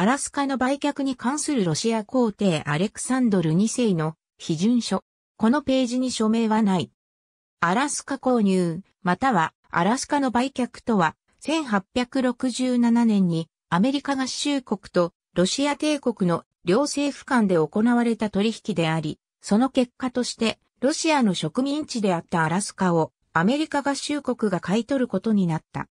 アラスカの売却に関するロシア皇帝アレクサンドル2世の批准書。このページに署名はない。アラスカ購入、またはアラスカの売却とは、1867年にアメリカ合衆国とロシア帝国の両政府間で行われた取引であり、その結果としてロシアの植民地であったアラスカをアメリカ合衆国が買い取ることになった。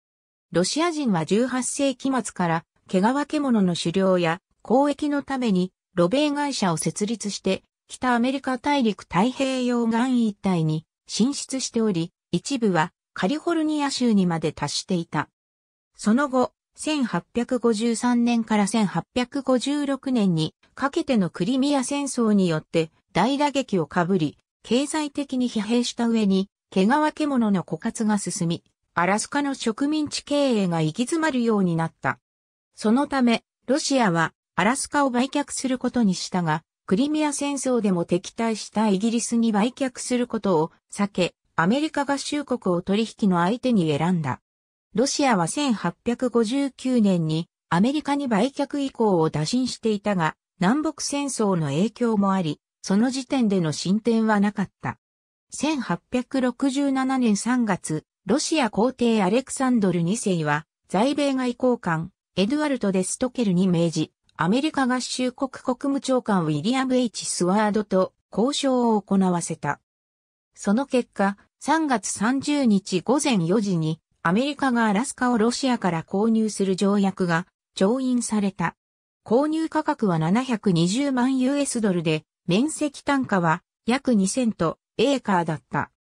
ロシア人は18世紀末から毛皮獣の狩猟や交易のために、ロベイ会社を設立して、北アメリカ大陸太平洋岸一帯に進出しており、一部はカリフォルニア州にまで達していた。その後、1853年から1856年にかけてのクリミア戦争によって大打撃をかぶり、経済的に疲弊した上に、毛皮獣の枯渇が進み、アラスカの植民地経営が行き詰まるようになった。そのため、ロシアはアラスカを売却することにしたが、クリミア戦争でも敵対したイギリスに売却することを避け、アメリカ合衆国を取引の相手に選んだ。ロシアは1859年にアメリカに売却以降を打診していたが、南北戦争の影響もあり、その時点での進展はなかった。1867年3月、ロシア皇帝アレクサンドル2世は、在米外交官、エドワルト・デストケルに命じ、アメリカ合衆国国務長官ウィリアム・ H・ スワードと交渉を行わせた。その結果、3月30日午前4時に、アメリカがアラスカをロシアから購入する条約が調印された。購入価格は720万 US ドルで、面積単価は約2000とエーカーだった。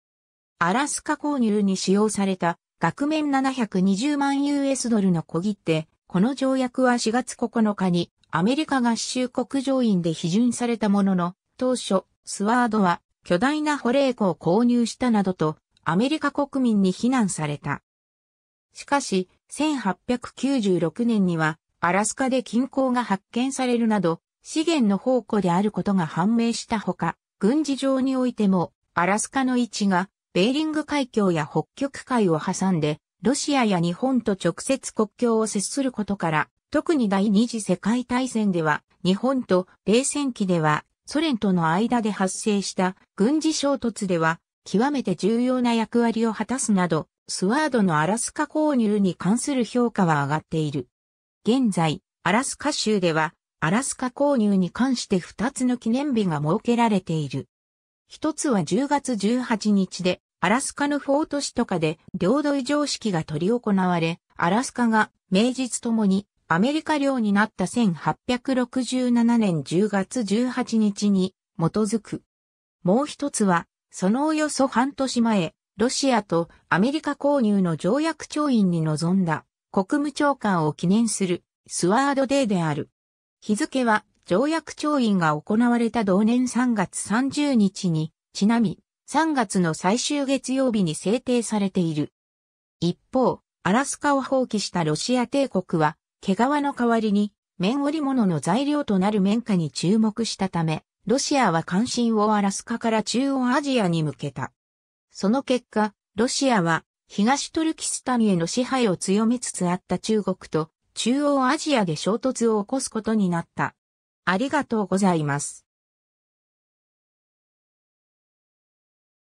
アラスカ購入に使用された額面720万 US ドルの小切手この条約は4月9日にアメリカ合衆国上院で批准されたものの、当初、スワードは巨大な保冷庫を購入したなどとアメリカ国民に非難された。しかし、1896年にはアラスカで金鉱が発見されるなど、資源の宝庫であることが判明したほか、軍事上においても、アラスカの位置が、ベーリング海峡や北極海を挟んで、ロシアや日本と直接国境を接することから、特に第二次世界大戦では、日本と冷戦期では、ソ連との間で発生した軍事衝突では、極めて重要な役割を果たすなど、スワードのアラスカ購入に関する評価は上がっている。現在、アラスカ州では、アラスカ購入に関して2つの記念日が設けられている。一つは10月18日で、アラスカのフォート市とかで領土異常式が取り行われ、アラスカが名実ともにアメリカ領になった1867年10月18日に基づく。もう一つは、そのおよそ半年前、ロシアとアメリカ購入の条約調印に臨んだ国務長官を記念するスワードデーである。日付は条約調印が行われた同年3月30日にちなみ、3月の最終月曜日に制定されている。一方、アラスカを放棄したロシア帝国は、毛皮の代わりに、綿織物の材料となる綿花に注目したため、ロシアは関心をアラスカから中央アジアに向けた。その結果、ロシアは東トルキスタンへの支配を強めつつあった中国と中央アジアで衝突を起こすことになった。ありがとうございます。